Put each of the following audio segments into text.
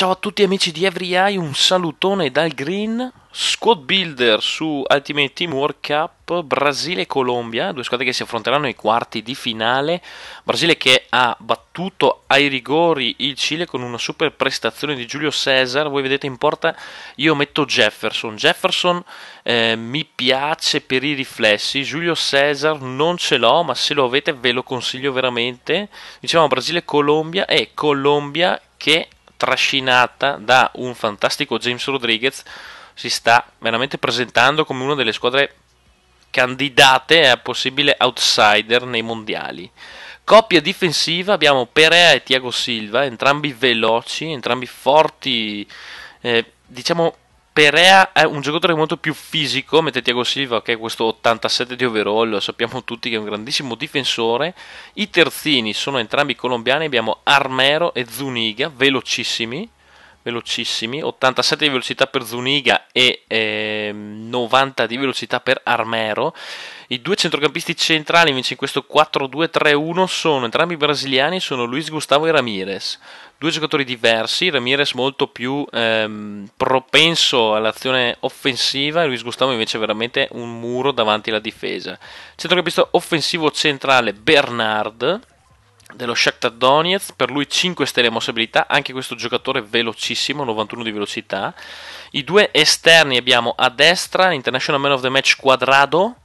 Ciao a tutti amici di EveryEye, un salutone dal Green. Squad Builder su Ultimate Team World Cup Brasile e Colombia, due squadre che si affronteranno ai quarti di finale. Brasile che ha battuto ai rigori il Cile con una super prestazione di Giulio Cesar. Voi vedete in porta io metto Jefferson. Jefferson eh, mi piace per i riflessi. Giulio Cesar non ce l'ho, ma se lo avete ve lo consiglio veramente. Diciamo Brasile e Colombia e Colombia che trascinata da un fantastico James Rodriguez, si sta veramente presentando come una delle squadre candidate a possibile outsider nei mondiali. Coppia difensiva abbiamo Perea e Tiago Silva, entrambi veloci, entrambi forti, eh, diciamo Perea è un giocatore molto più fisico, mette Tiago Silva che è questo 87 di overall, sappiamo tutti che è un grandissimo difensore. I terzini sono entrambi colombiani, abbiamo Armero e Zuniga, velocissimi, velocissimi, 87 di velocità per Zuniga e eh, 90 di velocità per Armero. I due centrocampisti centrali invece in questo 4-2-3-1 sono entrambi brasiliani, sono Luis Gustavo e Ramirez. Due giocatori diversi, Ramirez molto più ehm, propenso all'azione offensiva, e Luis Gustavo invece veramente un muro davanti alla difesa. Centrocampista offensivo centrale Bernard, dello Shakhtar Donetsk, per lui 5 stelle mossabilità, anche questo giocatore velocissimo, 91 di velocità. I due esterni abbiamo a destra l'International Man of the Match Quadrado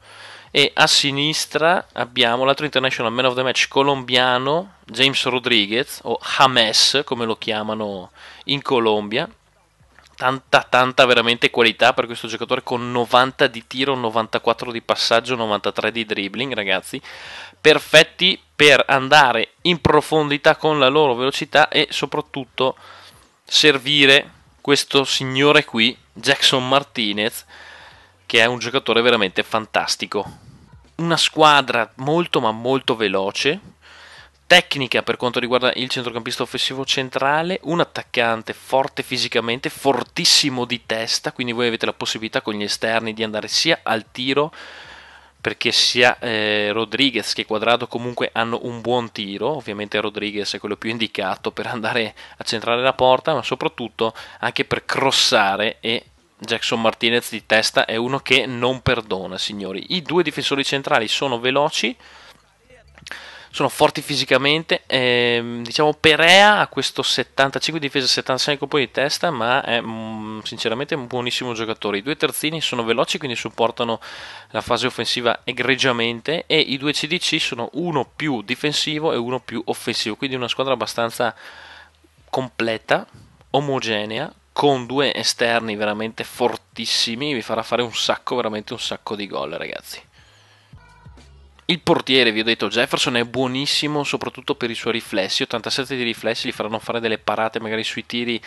e a sinistra abbiamo l'altro International Man of the Match colombiano James Rodriguez o James come lo chiamano in Colombia. Tanta, tanta veramente qualità per questo giocatore con 90 di tiro, 94 di passaggio, 93 di dribbling, ragazzi. Perfetti per andare in profondità con la loro velocità e soprattutto servire questo signore qui, Jackson Martinez, che è un giocatore veramente fantastico. Una squadra molto ma molto veloce, tecnica per quanto riguarda il centrocampista offensivo centrale, un attaccante forte fisicamente, fortissimo di testa, quindi voi avete la possibilità con gli esterni di andare sia al tiro perché sia eh, Rodriguez che Quadrado comunque hanno un buon tiro, ovviamente Rodriguez è quello più indicato per andare a centrare la porta, ma soprattutto anche per crossare e Jackson Martinez di testa è uno che non perdona, signori. I due difensori centrali sono veloci, sono forti fisicamente. Ehm, diciamo Perea ha questo 75 difesa, 76 colpo di testa, ma è mh, mm, sinceramente un buonissimo giocatore. I due terzini sono veloci, quindi supportano la fase offensiva egregiamente e i due CDC sono uno più difensivo e uno più offensivo, quindi una squadra abbastanza completa, omogenea, con due esterni veramente fortissimi, vi farà fare un sacco, veramente un sacco di gol, ragazzi. Il portiere, vi ho detto, Jefferson è buonissimo soprattutto per i suoi riflessi, 87 di riflessi gli faranno fare delle parate magari sui tiri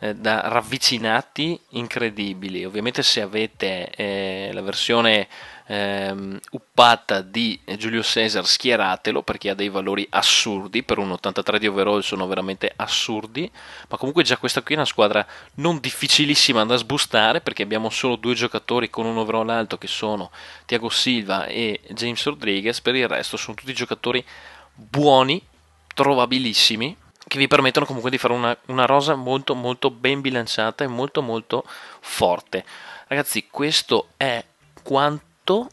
eh, da ravvicinati incredibili. Ovviamente se avete eh, la versione ehm, uppata di Giulio Cesar schieratelo perché ha dei valori assurdi, per un 83 di overall sono veramente assurdi, ma comunque già questa qui è una squadra non difficilissima da sbustare perché abbiamo solo due giocatori con un overall alto che sono Tiago Silva e James Rodriguez, per il resto sono tutti giocatori buoni, trovabilissimi che vi permettono comunque di fare una, una rosa molto molto ben bilanciata e molto molto forte. Ragazzi, questo è quanto.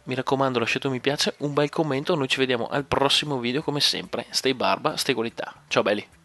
Mi raccomando, lasciate un mi piace, un bel commento. Noi ci vediamo al prossimo video, come sempre. Stay barba, stay qualità. Ciao belli.